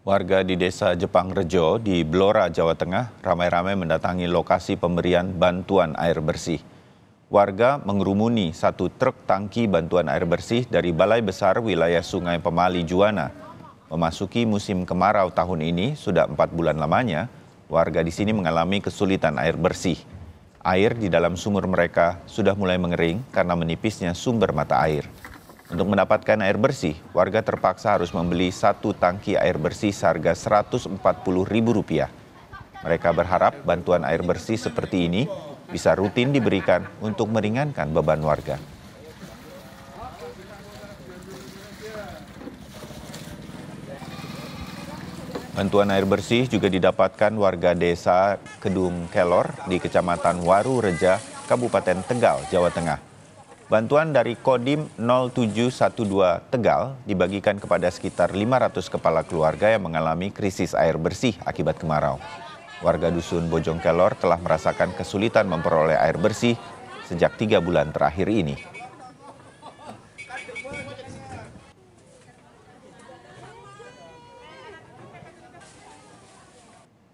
Warga di desa Jepang Rejo di Blora, Jawa Tengah ramai-ramai mendatangi lokasi pemberian bantuan air bersih. Warga mengerumuni satu truk tangki bantuan air bersih dari Balai Besar wilayah Sungai Pemali Juwana. Memasuki musim kemarau tahun ini, sudah empat bulan lamanya, warga di sini mengalami kesulitan air bersih. Air di dalam sumur mereka sudah mulai mengering karena menipisnya sumber mata air. Untuk mendapatkan air bersih, warga terpaksa harus membeli satu tangki air bersih seharga Rp140.000. Mereka berharap bantuan air bersih seperti ini bisa rutin diberikan untuk meringankan beban warga. Bantuan air bersih juga didapatkan warga desa Kedung Kelor di Kecamatan Waru Reja, Kabupaten Tegal, Jawa Tengah. Bantuan dari Kodim 0712 Tegal dibagikan kepada sekitar 500 kepala keluarga yang mengalami krisis air bersih akibat kemarau. Warga Dusun Bojongkelor telah merasakan kesulitan memperoleh air bersih sejak tiga bulan terakhir ini.